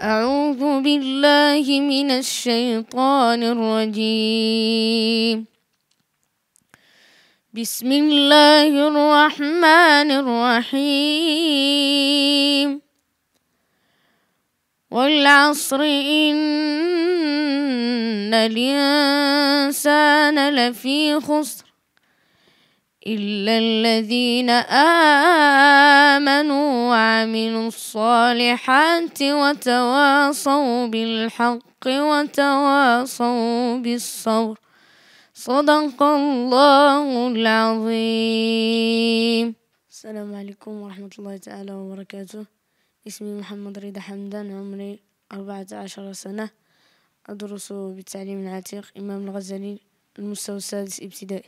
أعوذ بالله من الشيطان الرجيم بسم الله الرحمن الرحيم والعصر إن الإنسان لفي خسر إلا الذين آمنوا وعملوا الصالحات وتواصوا بالحق وتواصوا بالصبر صدق الله العظيم السلام عليكم ورحمة الله تعالى وبركاته اسمي محمد رضا حمدان عمري أربعة عشر سنة أدرس بالتعليم العتيق إمام الغزالي المستوى السادس ابتدائي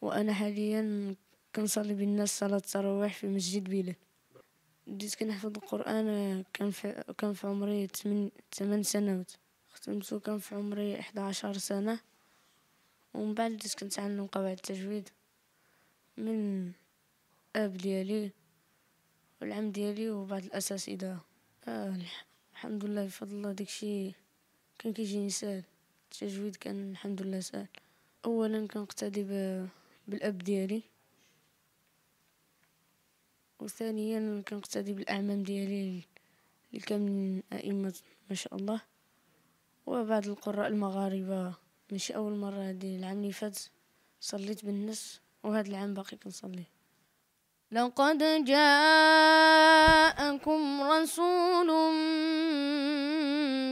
وانا حاليا كنصلي بالناس صلاه التراويح في مسجد بلال بديت كنحفظ القران كان في كان في عمري 8 سنوات ختمته كان في عمري 11 سنه ومن بعد بديت كنتعلم قواعد التجويد من اب ديالي والعم ديالي وبعض الاساتذه آه الحمد لله بفضل الله داكشي كان كيجيني ساهل التجويد كان الحمد لله ساهل اولا كنقتدي ب بالاب ديالي وثانيا كنقتدي بالاعمام ديالي اللي كان من ائمه ما شاء الله وبعض القراء المغاربه ماشي اول مره هذه العام اللي فات صليت بالنص وهذا العام باقي كنصلي لقد جاءكم رسول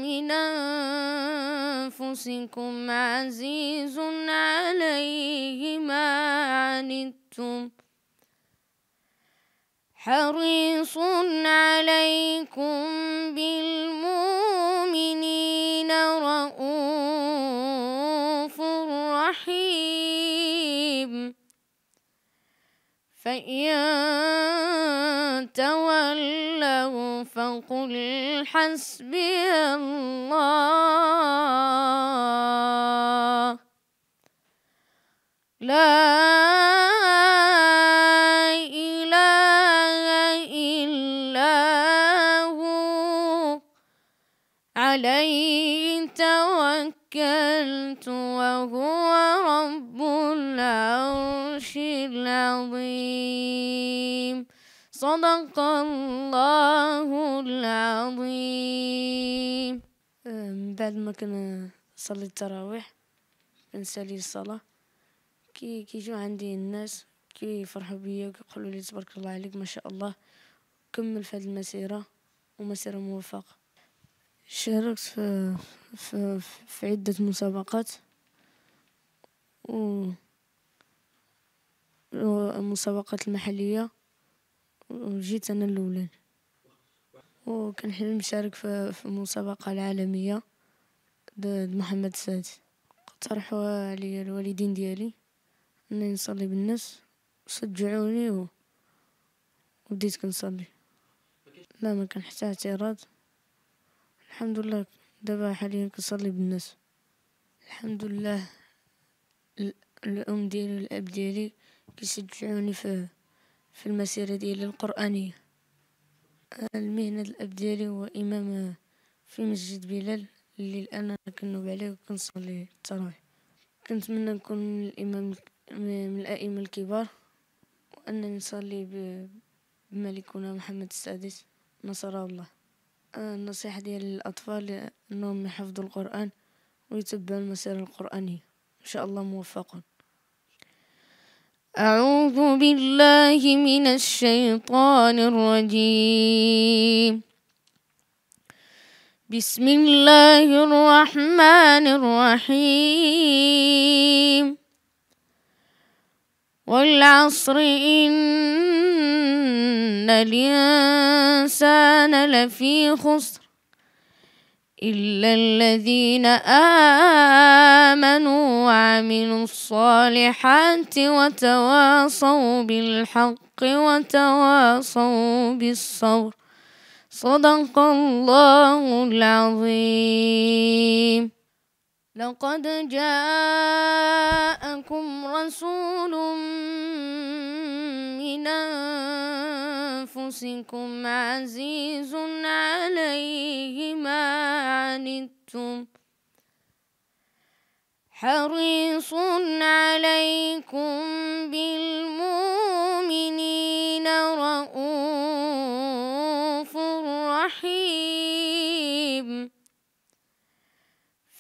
من أنفسكم عزيز أنتم حريص عليكم بالمؤمنين رؤوف رحيم فإن تولوا فقل حسبي الله لا توكلت وهو رب العرش العظيم صدق الله العظيم من بعد ما كنصلي التراويح كنسالي الصلاة كي كيجيو عندي الناس يفرحوا بيا وكيقولوا لي تبارك الله عليك ما شاء الله كمل في هذه المسيرة ومسيرة موفقة شاركت في في, في عدة مسابقات و المسابقات المحلية وجيت أنا الأولان وكنحلم نشارك في, في المسابقة العالمية محمد سعد اقترحوا علي الوالدين ديالي انني نصلي بالناس شجعوني و... وبديت كنصلي لا ما كان حتى اعتراض الحمد لله دابا حاليا كنصلي بالناس الحمد لله الأم ديالي والأب ديالي كيشجعوني في في المسيرة ديالي القرآنية المهنة الأب ديالي هو إمام في مسجد بلال اللي الآن كنوب عليه وكنصلي التراويح كنتمنى نكون من الإمام من الأئمة الكبار وأنني نصلي بملكنا محمد السادس نصره الله النصيحة ديال الأطفال أنهم يحفظوا القرآن ويتبعوا المسار القرآني إن شاء الله موفقون أعوذ بالله من الشيطان الرجيم بسم الله الرحمن الرحيم والعصر إن إن الإنسان لفي خسر إلا الذين آمنوا وعملوا الصالحات وتواصوا بالحق وتواصوا بالصبر صدق الله العظيم لقد جاءكم رسول أنفسكم عزيز عليه ما عنتم حريص عليكم بالمؤمنين رؤوف رحيم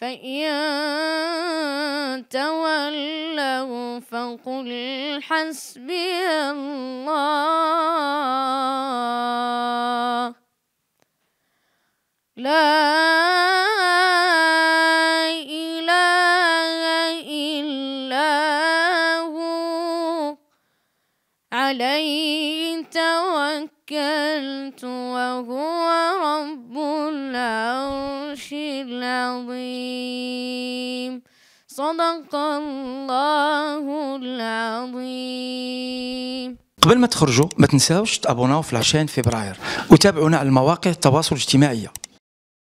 فإن تولوا له فقل حسبي الله لا إله إلا هو عليه توكلت وهو رب العرش العظيم صدق الله العظيم قبل ما تخرجوا ما تنساوش تابوناو في العشان فبراير وتابعونا على المواقع التواصل الاجتماعي